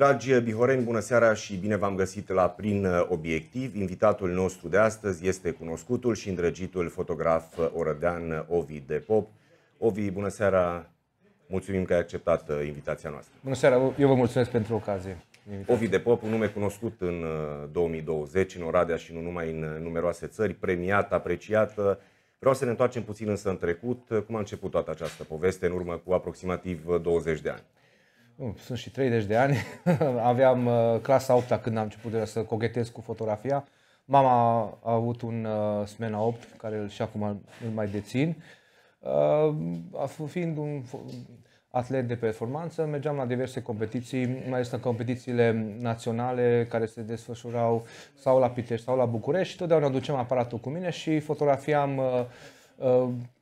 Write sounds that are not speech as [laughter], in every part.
Dragi bihoreni, bună seara și bine v-am găsit la Prin Obiectiv. Invitatul nostru de astăzi este cunoscutul și îndrăgitul fotograf orădean Ovi de Pop. Ovi, bună seara! Mulțumim că ai acceptat uh, invitația noastră. Bună seara, eu vă mulțumesc pentru ocazie. Invitație. Ovi de Pop, un nume cunoscut în 2020 uh, în Oradea și nu numai în uh, numeroase țări, premiat, apreciat. Vreau să ne întoarcem puțin însă în trecut. Cum a început toată această poveste în urmă cu aproximativ 20 de ani? sunt și 30 de ani, [laughs] aveam uh, clasa 8 când am început să cochetez cu fotografia. Mama a avut un uh, Smena 8, care și acum îl mai dețin. Uh, fiind un atlet de performanță, mergeam la diverse competiții, mai ales în competițiile naționale care se desfășurau sau la Pitești sau la București totdeauna duceam aparatul cu mine și fotografiam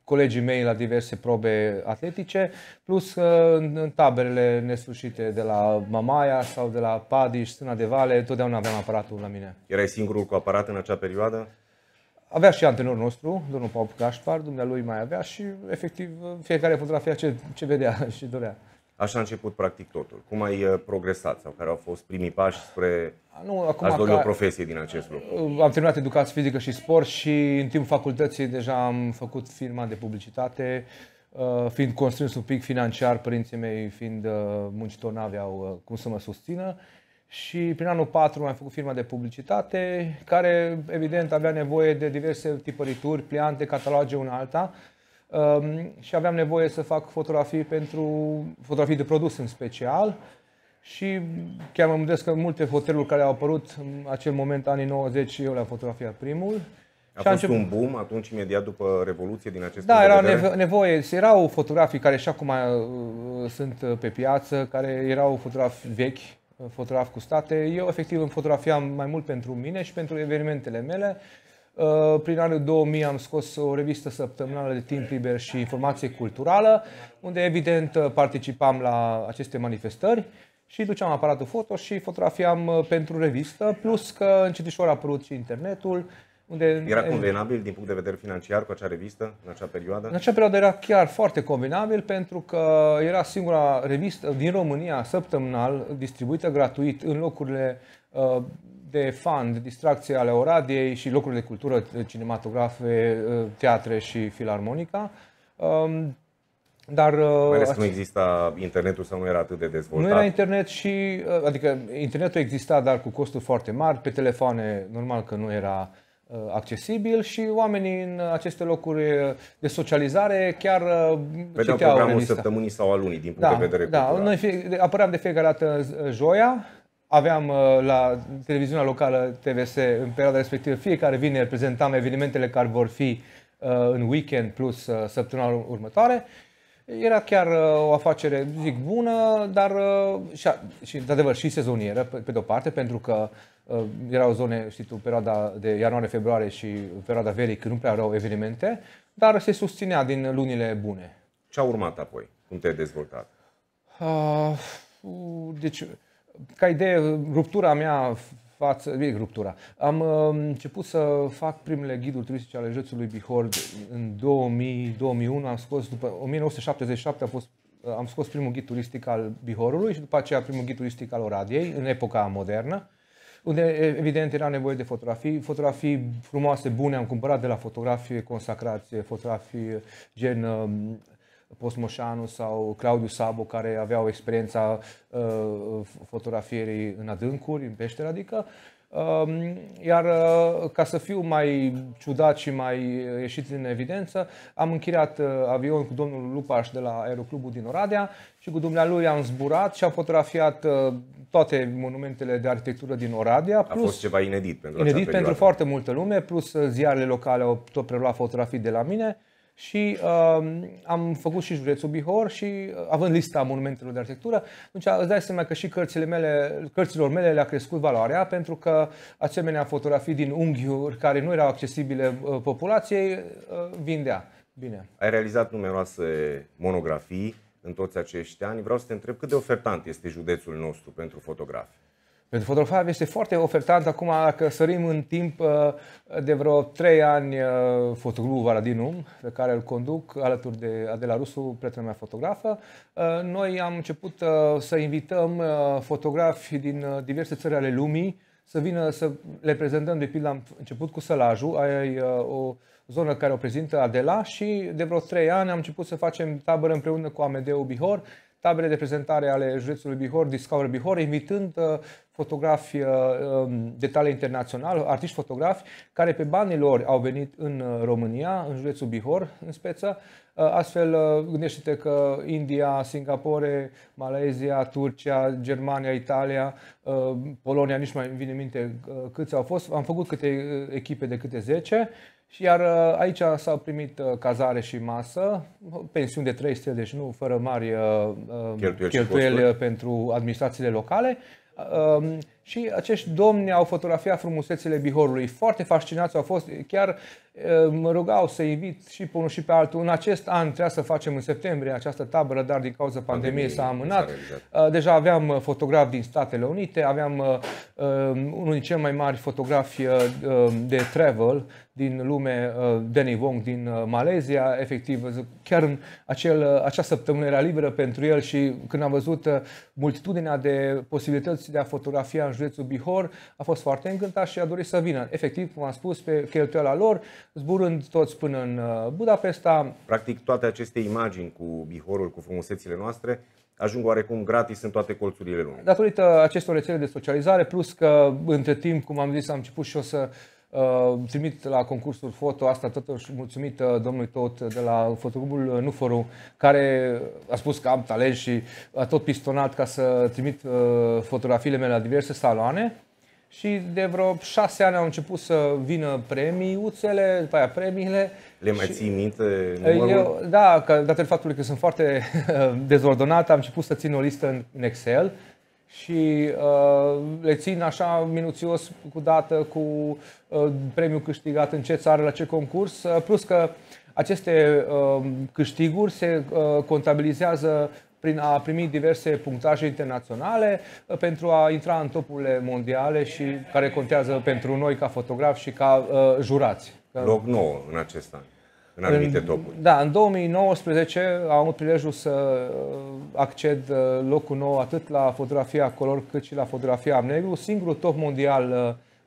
colegii mei la diverse probe atletice, plus în taberele nesfârșite de la Mamaia sau de la Padiș, Sâna de Vale, totdeauna aveam aparatul la mine. Erai singurul cu aparat în acea perioadă? Avea și antrenorul nostru, domnul Pop Gașpar, dumnealui mai avea și efectiv fiecare fotografia ce, ce vedea și dorea. Așa a început practic totul. Cum ai uh, progresat sau care au fost primii pași spre nu, acum ați dori o profesie din acest lucru? Uh, am terminat educație fizică și sport și în timpul facultății deja am făcut firma de publicitate, uh, fiind constrâns un pic financiar, părinții mei fiind muncitori n-aveau cum să mă susțină. Și prin anul 4 am făcut firma de publicitate, care evident avea nevoie de diverse tipărituri, pliante, cataloge una alta Ehm, și aveam nevoie să fac fotografii pentru fotografii de produs în special și chiar mă gândesc că multe hoteluri care au apărut în acel moment, anii 90, eu le-am fotografiat primul. A fost început... un boom atunci, imediat după Revoluție, din acest Da, era nevo- nevoie. Erau fotografii care și acum uh, uh, sunt uh, pe piață, care erau fotografi vechi, fotografi cu state. Eu, efectiv, îmi fotografiam mai mult pentru mine și pentru evenimentele mele. Uh, Uh, prin anul 2000 am scos o revistă săptămânală de timp liber și informație culturală, unde evident uh, participam la aceste manifestări și duceam aparatul foto și fotografiam uh, pentru revistă, plus că încetișor a apărut și internetul, unde era convenabil din punct de vedere financiar cu acea revistă în acea perioadă? În acea perioadă era chiar foarte convenabil pentru că era singura revistă din România săptămânal distribuită gratuit în locurile de fund, distracție ale Oradiei și lucruri de cultură, cinematografe, teatre și filarmonica. Um, dar, uh, Mai ales că nu exista internetul sau nu era atât de dezvoltat. Nu era internet și, uh, adică internetul exista, dar cu costuri foarte mari, pe telefoane normal că nu era uh, accesibil și oamenii în aceste locuri de socializare chiar Vedeau citeau programul săptămânii sau a lunii din punct da, de vedere da. cultural. Noi apăream de fiecare dată joia aveam uh, la televiziunea locală TVS în perioada respectivă, fiecare vineri prezentam evenimentele care vor fi uh, în weekend plus uh, săptămâna următoare. Era chiar o afacere, zic, bună, dar și, și de adevăr, și sezonieră, pe, pe de-o parte, pentru că erau zone, știi tu, perioada de ianuarie-februarie și perioada verii, când nu prea erau evenimente, dar se susținea din lunile bune. Ce a urmat apoi? Cum te-ai dezvoltat? Uh, deci, ca idee, ruptura mea față, bine, ruptura. Am um, început să fac primele ghiduri turistice ale județului Bihor în 2000, 2001, am scos după 1977 a fost am scos primul ghid turistic al Bihorului și după aceea primul ghid turistic al Oradiei, în epoca modernă, unde evident era nevoie de fotografii. Fotografii frumoase, bune, am cumpărat de la fotografii consacrați, fotografii gen um, Posmoșanu sau Claudiu Sabo, care aveau experiența uh, fotografierii în adâncuri, în peșteră, adică. Um, iar uh, ca să fiu mai ciudat și mai uh, ieșit din evidență, am închiriat avion cu domnul Lupaș de la Aeroclubul din Oradea și cu dumnealui am zburat și am fotografiat toate monumentele de arhitectură din Oradea. Plus, fost ceva inedit pentru Inedit pentru foarte multă lume, plus ziarele locale au tot preluat fotografii de la mine și uh, am făcut și județul Bihor și uh, având lista monumentelor de arhitectură, atunci îți dai seama că și cărțile mele, cărților mele le-a crescut valoarea pentru că asemenea fotografii din unghiuri care nu erau accesibile uh, populației uh, vindea. Bine. Ai realizat numeroase monografii în toți acești ani. Vreau să te întreb cât de ofertant este județul nostru pentru fotografi. Pentru fotografie este foarte ofertant acum, dacă sărim în timp uh, de vreo 3 ani uh, fotograful Varadinum, pe care îl conduc alături de Adela Rusu, prietena mea fotografă, uh, noi am început să invităm fotografi din diverse țări ale lumii să vină să le prezentăm, de pildă am început cu Sălajul, aia e o zonă care o prezintă Adela și de vreo 3 ani am început să facem tabără împreună cu Amedeo Bihor Tabele de prezentare ale județului Bihor, Discover Bihor, invitând uh, fotografi uh, um, de tale internațional, artiști fotografi, care pe banii lor au venit în uh, România, în județul Bihor, în speță. Astfel, gândește-te că India, Singapore, Malezia, Turcia, Germania, Italia, Polonia, nici mai vine în minte câți au fost. Am făcut câte echipe de câte 10 și iar uh, aici s-au primit uh, cazare și masă, pensiuni de 3 stele, deci nu fără mari uh, cheltuieli, cheltuieli pentru administrațiile locale. Um, și acești domni au fotografiat frumusețile Bihorului. Foarte fascinați au fost, chiar mă rugau să invit și pe unul și pe altul. În acest an trebuia să facem în septembrie această tabără, dar din cauza pandemiei s-a amânat. S-a Deja aveam fotografi din Statele Unite, aveam unul din cei mai mari fotografi de travel din lume, Danny Wong din Malezia, efectiv, chiar în acel, acea săptămână era liberă pentru el și când am văzut multitudinea de posibilități de a fotografia în județul Bihor, a fost foarte încântat și a dorit să vină. Efectiv, cum am spus, pe cheltuiala lor, zburând toți până în uh, Budapesta. Practic, toate aceste imagini cu Bihorul, cu frumusețile noastre, ajung oarecum gratis în toate colțurile lumii. Datorită acestor rețele de socializare, plus că între timp, cum am zis, am început și o să Uh, trimit la concursul foto asta totuși mulțumită uh, domnului Tot uh, de la fotogrubul Nuforu care a spus că am talent și a tot pistonat ca să trimit fotografiile mele la diverse saloane și de vreo șase ani au început să vină premii, uțele, după aia premiile. Le mai ții minte numărul? Eu, da, că, datorită faptului că sunt foarte [laughs] dezordonat, am început să țin o listă în Excel și uh, le țin așa minuțios cu dată cu uh, premiul câștigat în ce țară, la ce concurs, uh, plus că aceste uh, câștiguri se uh, contabilizează prin a primi diverse punctaje internaționale uh, pentru a intra în topurile mondiale și care contează pentru noi ca fotografi și ca uh, jurați. Loc nou în acest an în anumite în, topuri. Da, în 2019 am avut prilejul să uh, acced uh, locul nou atât la fotografia color cât și la fotografia negru. Singurul top mondial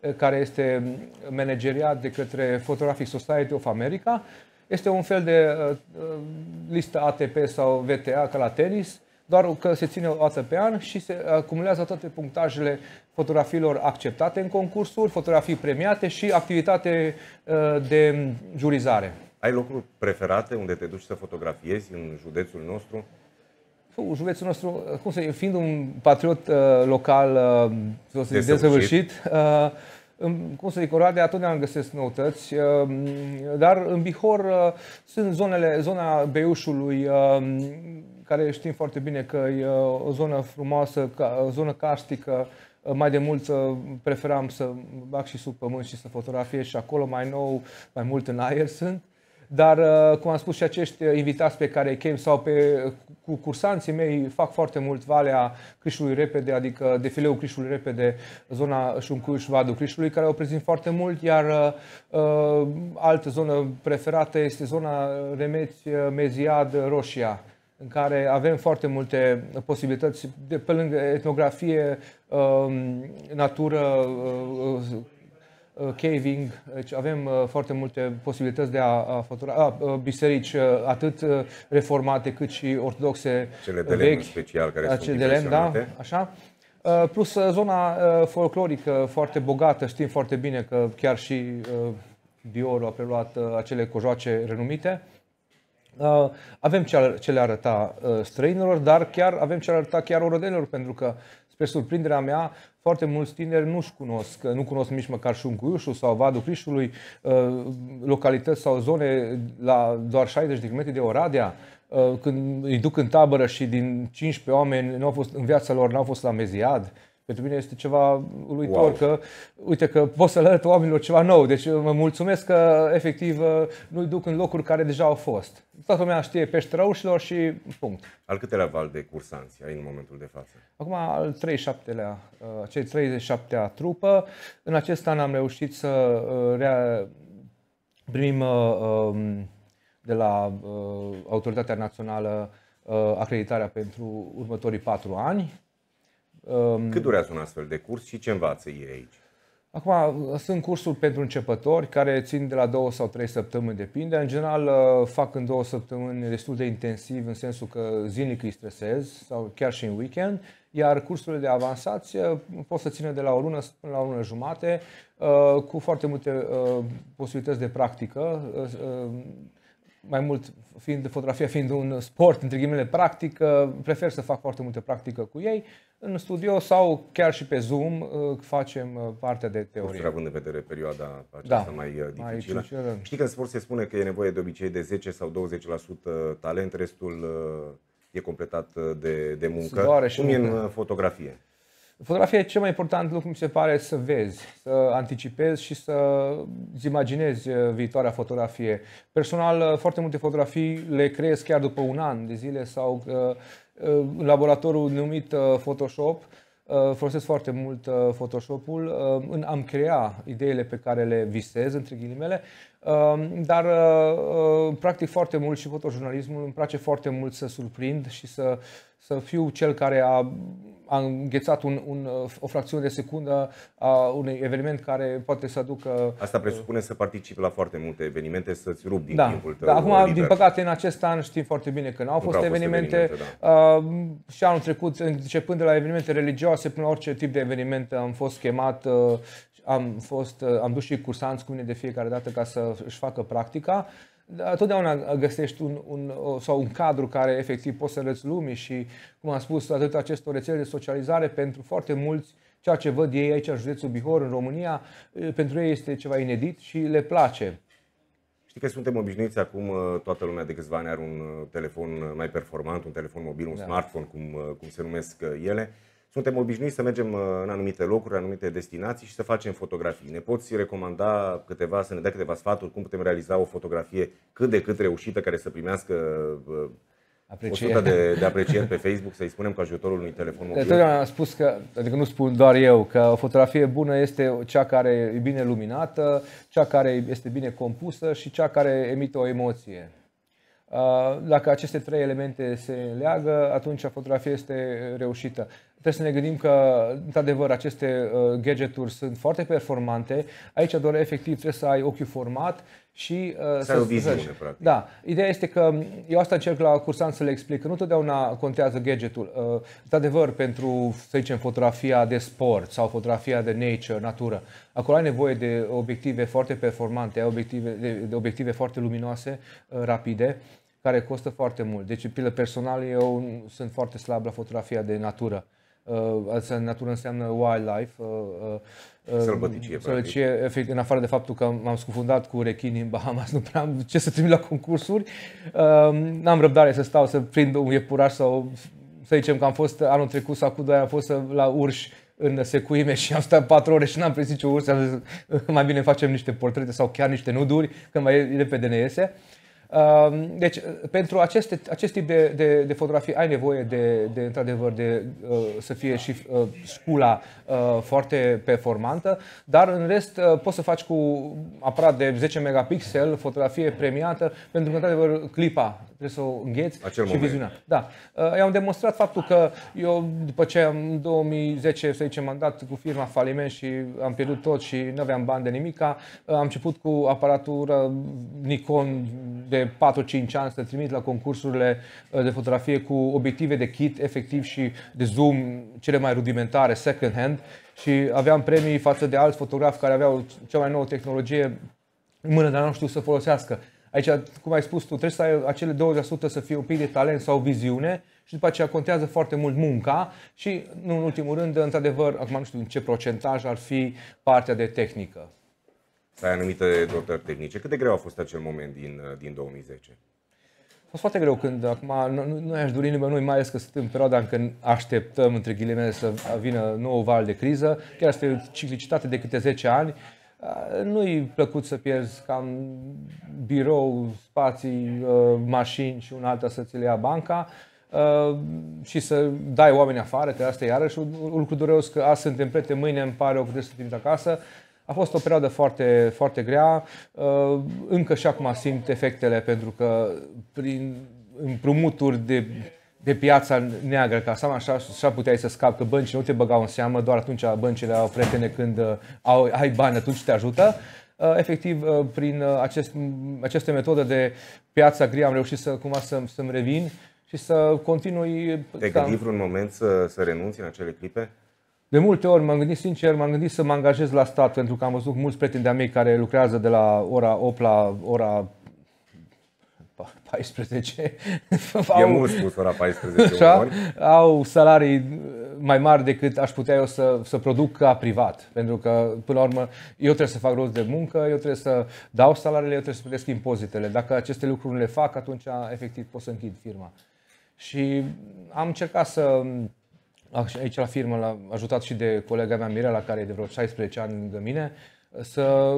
uh, care este manageriat de către Photographic Society of America. Este un fel de listă ATP sau VTA ca la tenis, doar că se ține o dată pe an și se acumulează toate punctajele fotografiilor acceptate în concursuri, fotografii premiate și activitate de jurizare. Ai locuri preferate unde te duci să fotografiezi în județul nostru? Păi, județul nostru, uh, cum să fiind un patriot uh, local, uh, o să zic, desăvârșit, uh, cum să zic, Oradea totdeauna găsesc noutăți, uh, dar în Bihor sunt zonele, zona Beiușului, care știm foarte bine că e o zonă frumoasă, o zonă castică, mai de mult preferam să bag și sub pământ și să fotografiez și acolo mai nou, mai mult în aer sunt. Dar, uh, cum am spus, și acești uh, invitați pe care îi chem sau pe, uh, cu cursanții mei fac foarte mult Valea Crișului Repede, adică defileul Crișului Repede, zona Șuncuș, Vadul Crișului, care o prezint foarte mult, iar uh, altă zonă preferată este zona Remeți, Meziad, Roșia în care avem foarte multe posibilități, de, pe lângă etnografie, natură, Uh, caving, deci avem uh, foarte multe posibilități de a a, biserici uh, atât reformate cât și ortodoxe Cele de lemn special care sunt de lemn, da, așa. Plus zona folclorică foarte bogată, știm foarte bine că chiar și Dior a preluat acele cojoace renumite. Avem ce le arăta străinilor, dar chiar avem ce le arăta chiar orădenilor, pentru că Spre surprinderea mea, foarte mulți tineri nu-și cunosc, nu cunosc nici măcar Șuncuiușul sau Vadul Crișului, uh, localități sau zone la doar 60 de km de Oradea, uh, când îi duc în tabără și din 15 oameni nu au fost, în viața lor n-au fost la Meziad, pentru mine este ceva uluitor wow. că, uite că pot să le arăt oamenilor ceva nou. Deci mă mulțumesc că efectiv uh, nu-i duc în locuri care deja au fost. Toată lumea știe pește răușilor și punct. Al câtelea val de cursanți ai în momentul de față? Acum al 37-lea, uh, cei 37-a trupă. În acest an am reușit să uh, rea... primim um, de la Autoritatea Națională acreditarea pentru următorii patru ani Ehm, Cât durează un astfel de curs și ce învață ei aici? Acum, sunt cursuri pentru începători care țin de la două sau trei săptămâni, depinde. În general, ă, fac în două săptămâni destul de intensiv, în sensul că zilnic îi stresez sau chiar și în weekend, iar cursurile de avansați ă, pot să țină de la o lună până la o lună jumate, ă, cu foarte multe posibilități de practică mai mult, fiind fotografia fiind un sport, între ghimele, practică, prefer să fac foarte multe practică cu ei în studio sau chiar și pe Zoom uh, facem uh, partea de teorie. Nostru, având în vedere perioada aceasta da, mai uh, dificilă. Mai dificilă. Știi că în sport se spune că e nevoie de obicei de 10 sau 20% talent, restul e completat de, de muncă. Doare și Cum e în fotografie? Fotografia e cel mai important lucru, mi se pare, să vezi, să anticipezi și să îți imaginezi uh, viitoarea fotografie. Personal, uh, foarte multe fotografii le creez chiar după un an de zile sau uh, în laboratorul numit Photoshop. Folosesc foarte mult Photoshop-ul în am crea ideile pe care le visez, între ghilimele, dar practic foarte mult și fotojurnalismul îmi place foarte mult să surprind și să, să fiu cel care a a înghețat un, un, o fracțiune de secundă a unui eveniment care poate să aducă... Asta presupune să participi la foarte multe evenimente, să-ți rup din da, timpul da, tău. Da, acum, liber. din păcate, în acest an știm foarte bine că n-au fost, fost evenimente. evenimente da. Uh, și anul trecut, începând de la evenimente religioase până la orice tip de eveniment, am fost chemat uh, am, fost, uh, am dus și cursanți cu mine de fiecare dată ca să își facă practica da, totdeauna găsești un, un, sau un cadru care efectiv poți să arăți lumii și, cum am spus, atât aceste rețele de socializare pentru foarte mulți ceea ce văd ei aici în județul Bihor, în România, pentru ei este ceva inedit și le place. Știi că suntem obișnuiți acum, uh, toată lumea de câțiva ani are un uh, telefon uh, mai performant, un telefon mobil, un da. smartphone, cum, cum se numesc ele suntem obișnuiți să mergem uh, în anumite locuri, în anumite destinații și să facem fotografii. Ne poți recomanda câteva, să ne dea câteva sfaturi cum putem realiza o fotografie cât de cât reușită care să primească uh, apreciere 100 de, de aprecieri pe Facebook, să-i spunem cu ajutorul unui telefon mobil. Totdeauna am spus că, adică nu spun doar eu, că o fotografie bună este cea care e bine luminată, cea care este bine compusă și cea care emite o emoție. Uh, dacă aceste trei elemente se leagă, atunci fotografia este reușită. Trebuie să ne gândim că, într-adevăr, aceste uh, gadgeturi sunt foarte performante. Aici doar efectiv trebuie să ai ochiul format și uh, să, ai o viziune, practic. Da. Ideea este că eu asta încerc la cursant să le explic că nu totdeauna contează gadgetul. într-adevăr, pentru, să zicem, fotografia de sport sau fotografia de nature, natură, acolo ai nevoie de obiective foarte performante, ai obiective, de, de obiective foarte luminoase, rapide care costă foarte mult. Deci, pilă personal, eu sunt foarte slab la fotografia de natură. Uh, asta natură înseamnă wildlife. Uh, uh, uh sălbăticie. efect, în afară de faptul că m-am scufundat cu rechini în Bahamas, [laughs] nu prea am ce să trimit la concursuri. Uh, n-am răbdare să stau să prind un iepuraș sau să zicem că am fost anul trecut sau cu doi am fost la urși în secuime și am stat patru ore și n-am prins nicio urs, am zis, [laughs] mai bine facem niște portrete sau chiar niște nuduri, că mai repede ne iese. Uh, deci, pentru aceste, acest tip de, de, de fotografii ai nevoie de, de într-adevăr, de, uh, să fie și uh, scula uh, foarte performantă, dar în rest poți să faci cu aparat de 10 megapixel fotografie premiată, pentru că, într-adevăr, clipa trebuie să o îngheți Acel și moment. viziunea. Da. Uh, i-am demonstrat faptul că eu, după ce am 2010, să zicem, am dat cu firma faliment și am pierdut tot și nu aveam bani de nimica, uh, am început cu aparatură uh, Nikon de 4-5 ani să trimit la concursurile de fotografie cu obiective de kit efectiv și de zoom cele mai rudimentare, second hand și aveam premii față de alți fotografi care aveau cea mai nouă tehnologie în mână, dar nu știu să folosească. Aici, cum ai spus tu, trebuie să ai acele 20% să fie un pic de talent sau viziune și după aceea contează foarte mult munca și, nu în ultimul rând, într-adevăr, acum nu știu în ce procentaj ar fi partea de tehnică. Să ai anumite dotări tehnice. Cât de greu a fost acel moment din, din 2010? A fost foarte greu când acum nu, nu aș dori nimănui, mai ales că sunt în perioada în când așteptăm, între ghilimele, să vină nou val de criză. Chiar este o ciclicitate de câte 10 ani Uh, nu-i plăcut să pierzi cam birou, spații, uh, mașini și un alta să ți le ia banca uh, și să dai oameni afară, că asta e iarăși un lucru dureros, că azi suntem prete, mâine îmi pare o trebuie să trimit acasă. A fost o perioadă foarte, foarte grea, încă și acum simt efectele pentru că prin împrumuturi de de piața neagră, ca să așa, așa puteai să scapi, că băncile nu te băgau în seamă, doar atunci băncile au prietene când uh, au, ai bani, atunci te ajută. Uh, efectiv, uh, prin acest, aceste metode de piața gri am reușit să, cumva să, să-mi revin și să continui... Te-ai gândi vreun moment să, să renunți în acele clipe? De multe ori m-am gândit, sincer, m-am gândit să mă angajez la stat pentru că am văzut mulți prieteni de-a mei care lucrează de la ora 8 la ora 14. au, e mult spus ora 14 așa, ori. Au salarii mai mari decât aș putea eu să, să produc ca privat. Pentru că, până la urmă, eu trebuie să fac rost de muncă, eu trebuie să dau salariile, eu trebuie să plătesc impozitele. Dacă aceste lucruri nu le fac, atunci efectiv pot să închid firma. Și am încercat să aici la firmă, l-a ajutat și de colega mea Mirela, care e de vreo 16 ani lângă mine, să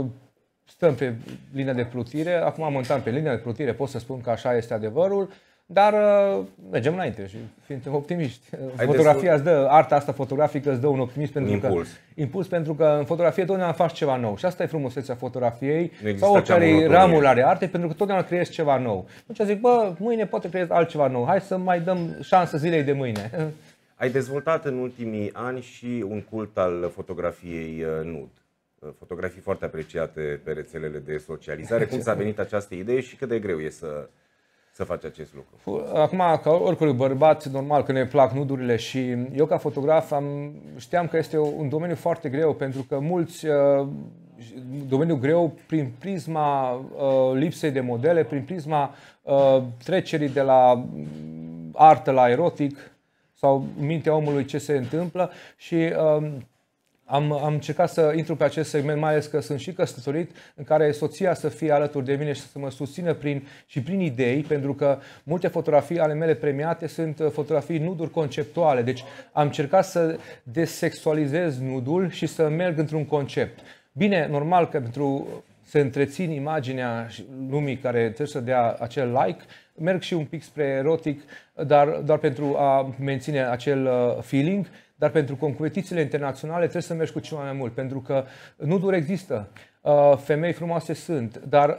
stăm pe linia de plutire, acum am pe linia de plutire, pot să spun că așa este adevărul, dar uh, mergem înainte și fim optimiști. Haideți Fotografia să... îți dă, arta asta fotografică îți dă un optimism pentru impuls. că impuls pentru că în fotografie totdeauna faci ceva nou. Și asta e frumusețea fotografiei sau oricare ramul are arte, pentru că totdeauna creezi ceva nou. Deci zic, bă, mâine poate creezi altceva nou. Hai să mai dăm șansă zilei de mâine. Ai dezvoltat în ultimii ani și un cult al fotografiei uh, nud fotografii foarte apreciate pe rețelele de socializare. Cum s-a exact. venit această idee și cât de greu e să, să faci acest lucru? Acum, ca oricui bărbat, normal că ne plac nudurile și eu ca fotograf am, știam că este un domeniu foarte greu pentru că mulți uh, domeniu greu prin prisma uh, lipsei de modele, prin prisma uh, trecerii de la artă la erotic sau mintea omului ce se întâmplă și uh, am, am încercat să intru pe acest segment, mai ales că sunt și căsătorit, în care soția să fie alături de mine și să mă susțină prin, și prin idei, pentru că multe fotografii ale mele premiate sunt uh, fotografii nuduri conceptuale. Deci am încercat să desexualizez nudul și să merg într-un concept. Bine, normal că pentru să întrețin imaginea lumii care trebuie să dea acel like, merg și un pic spre erotic, dar doar pentru a menține acel uh, feeling dar pentru competițiile internaționale trebuie să mergi cu ceva mai mult, pentru că nu doar există. Uh, femei frumoase sunt, dar uh,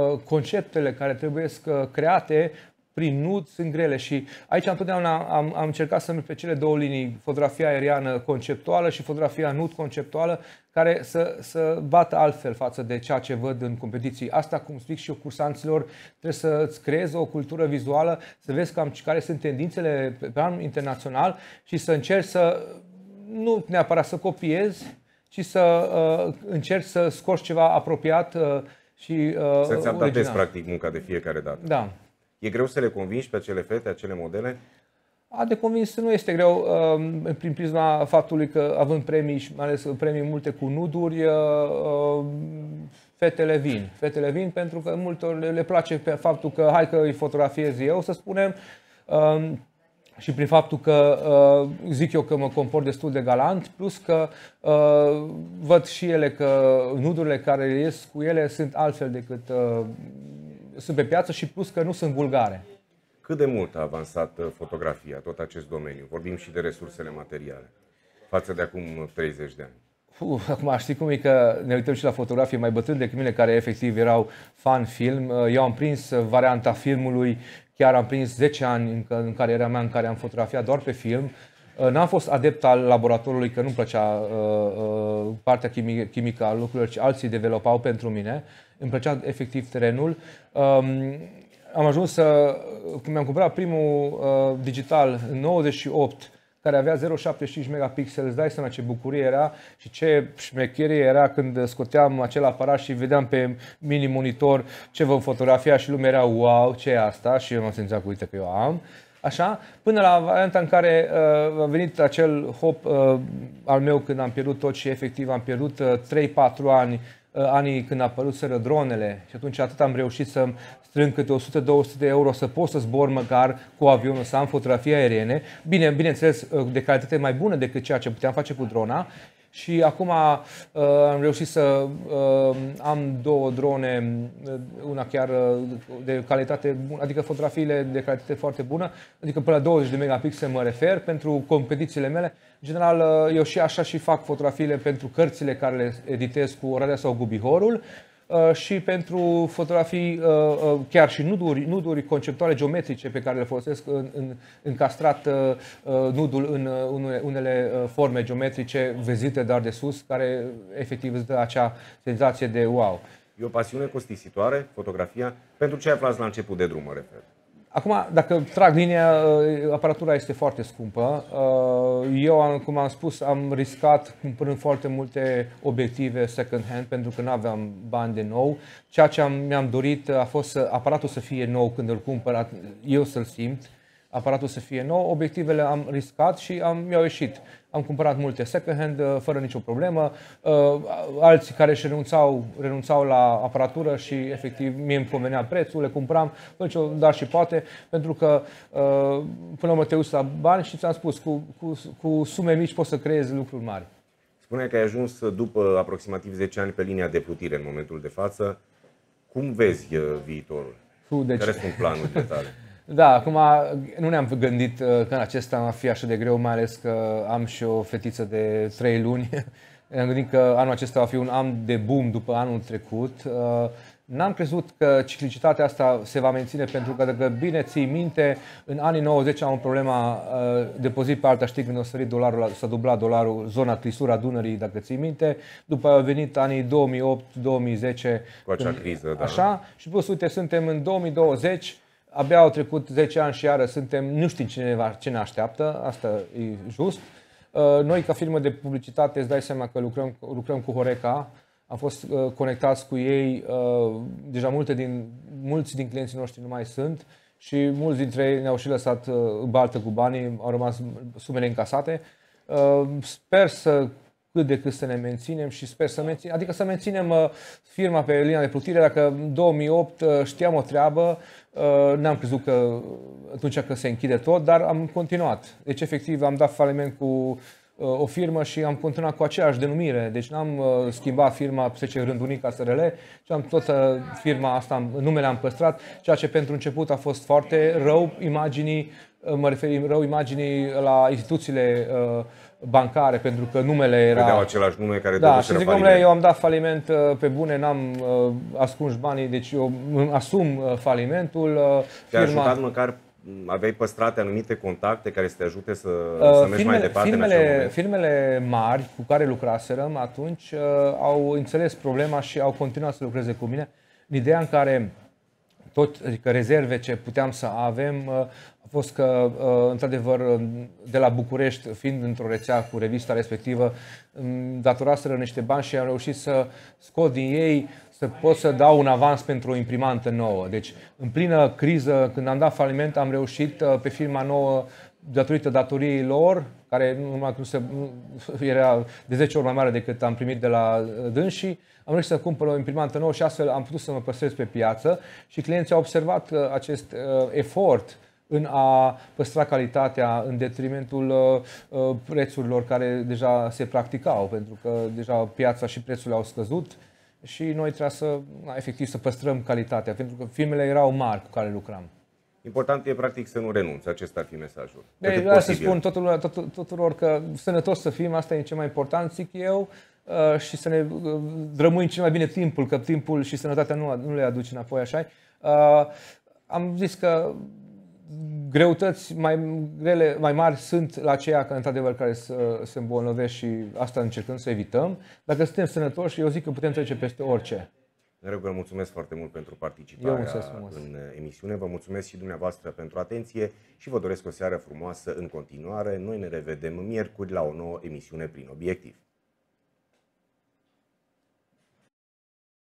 uh, conceptele care trebuie să create prin nud sunt grele și aici întotdeauna am, am încercat să merg pe cele două linii, fotografia aeriană conceptuală și fotografia nud conceptuală, care să, să bată altfel față de ceea ce văd în competiții. Asta, cum zic și eu cursanților, trebuie să îți creezi o cultură vizuală, să vezi cam care sunt tendințele pe plan internațional și să încerci să, nu neapărat să copiezi, ci să uh, încerci să scoți ceva apropiat uh, și uh, Să-ți adaptezi, practic, munca de fiecare dată. Da. E greu să le convingi pe acele fete, acele modele? A de convins nu este greu um, prin prisma faptului că având premii și mai ales premii multe cu nuduri, uh, um, fetele vin. Fetele vin pentru că multor le place pe faptul că hai că îi fotografiez eu, să spunem, um, și prin faptul că uh, zic eu că mă comport destul de galant, plus că uh, văd și ele că nudurile care ies cu ele sunt altfel decât sunt pe piață și plus că nu sunt vulgare. Cât de mult a avansat uh, fotografia, tot acest domeniu? Vorbim și de resursele materiale, față de acum 30 uh, de ani. Uf, acum știi cum e că ne uităm și la fotografie mai bătrâni decât mine care efectiv erau fan film. Uh, eu am prins varianta filmului, chiar am prins 10 ani în care era mea în care am fotografiat doar pe film. Uh, n-am fost adept al laboratorului, că nu-mi plăcea uh, uh partea chimică, chimică a lucrurilor, ci alții developau pentru mine. Îmi plăcea efectiv terenul. Um, am ajuns să, când uh, mi-am cumpărat primul uh, digital, 98, care avea 0,75 megapixel, îți dai seama ce bucurie era și ce șmecherie era când scoteam acel aparat și vedeam pe mini monitor ce vă fotografia și lumea era wow, ce e asta și eu mă simțeam că uite că eu am. Uh, Așa? Până la varianta în care uh, a venit acel hop uh, al meu când am pierdut tot și efectiv am pierdut uh, 3-4 ani uh, anii când apăruseră dronele și atunci atât am reușit să strâng câte 100-200 de euro să pot să zbor măcar cu avionul, să am fotografii aeriene, bine, bineînțeles uh, de calitate mai bună decât ceea ce puteam face cu drona și acum uh, am reușit să uh, am două drone, uh, una chiar uh, de calitate bună, adică fotografiile de calitate foarte bună, adică până la 20 de megapixel mă refer pentru competițiile mele. În general, uh, eu și așa și fac fotografiile pentru cărțile care le editez cu Oradea sau Gubihorul. Uh, Uh, și pentru fotografii uh, uh, chiar și nuduri, nuduri conceptuale geometrice pe care le folosesc în, în, încastrat nudul în unele forme geometrice vezite dar de sus, care efectiv îți dă acea senzație de wow. E o pasiune costisitoare, fotografia, pentru ce aflați la început de drum, mă refer. Acum, dacă trag linia, uh, aparatura este foarte scumpă. Uh, eu, cum am spus, am riscat cumpărând foarte multe obiective second-hand pentru că nu aveam bani de nou. Ceea ce am, mi-am dorit uh, a fost să, aparatul să fie nou când îl cumpăr, eu să-l simt aparatul să fie nou. Obiectivele am riscat și am, mi-au ieșit. Am cumpărat multe second-hand uh, fără nicio problemă. Uh, alții care își renunțau, renunțau la aparatură și efectiv mie îmi convenea prețul, le cumpram, deci da și poate, pentru că uh, până la urmă te la bani și ți-am spus, cu, cu, cu sume mici poți să creezi lucruri mari. Spuneai că ai ajuns după aproximativ 10 ani pe linia de plutire în momentul de față. Cum vezi viitorul? Tu, deci... Care sunt planurile tale? [laughs] Da, acum nu ne-am gândit uh, că în acesta va fi așa de greu, mai ales că am și o fetiță de 3 luni. [laughs] ne-am gândit că anul acesta va fi un an de boom după anul trecut. Uh, n-am crezut că ciclicitatea asta se va menține pentru că, dacă bine ții minte, în anii 90 am o problema uh, de pe alta, știi, când o sărit dolarul, s-a dublat dolarul, zona trisura Dunării, dacă ții minte, după au venit anii 2008-2010. Cu acea când, criză, da. Așa, și plus, uite, suntem în 2020, Abia au trecut 10 ani și iară suntem, nu știm cine, ce ne așteaptă, asta e just. Uh, noi, ca firmă de publicitate, îți dai seama că lucrăm, lucrăm cu Horeca, am fost uh, conectați cu ei, uh, deja multe din, mulți din clienții noștri nu mai sunt și mulți dintre ei ne-au și lăsat baltă cu banii, au rămas sumele încasate. Sper să cât de cât să ne menținem și sper să menținem, adică să menținem uh, firma pe linia de plutire. Dacă în 2008 uh, știam o treabă, uh, n-am crezut că atunci că se închide tot, dar am continuat. Deci efectiv am dat faliment cu o firmă și am continuat cu aceeași denumire. Deci n-am schimbat firma rând Rândunica SRL, ci am tot firma asta, numele am păstrat, ceea ce pentru început a fost foarte rău imaginii, mă referim rău imaginii la instituțiile bancare pentru că numele era... Vedeau același nume care da, și zic, domnule, eu am dat faliment uh, pe bune, n-am uh, ascuns banii, deci eu asum uh, falimentul. Uh, Te-a firma... ajutat măcar aveai păstrate anumite contacte care să te ajute să, uh, să mergi firmele, mai departe firmele, în acel Firmele mari cu care lucraserăm atunci uh, au înțeles problema și au continuat să lucreze cu mine. În ideea în care tot, adică rezerve ce puteam să avem uh, a fost că, uh, într-adevăr, uh, de la București, fiind într-o rețea cu revista respectivă, datoraseră niște bani și am reușit să scot din ei să pot să dau un avans pentru o imprimantă nouă. Deci, în plină criză, când am dat faliment, am reușit pe firma nouă datorită datoriei lor, care numai că nu se, [laughs] era de 10 ori mai mare decât am primit de la uh, dânsii, am reușit să cumpăr o imprimantă nouă și astfel am putut să mă păstrez pe piață și clienții au observat uh, acest uh, efort în a păstra calitatea în detrimentul prețurilor care deja se practicau, pentru că deja piața și prețurile au scăzut și noi trebuia să, efectiv, să păstrăm calitatea, pentru că firmele erau mari cu care lucram. Important e practic să nu renunți. Acesta ar fi mesajul. De, să spun tuturor, tot, tuturor că sănătos să fim, asta e cel mai important, zic eu, uh, și să ne uh, rămâi cel mai bine timpul, că timpul și sănătatea nu, nu le aduci înapoi așa. Uh, am zis că greutăți mai grele, mai mari sunt la aceia că într-adevăr care se, se îmbolnăvesc și asta încercăm să evităm. Dacă suntem sănătoși, eu zic că putem trece peste orice. În regulă, mulțumesc foarte mult pentru participarea în emisiune. Vă mulțumesc și dumneavoastră pentru atenție și vă doresc o seară frumoasă în continuare. Noi ne revedem miercuri la o nouă emisiune prin obiectiv.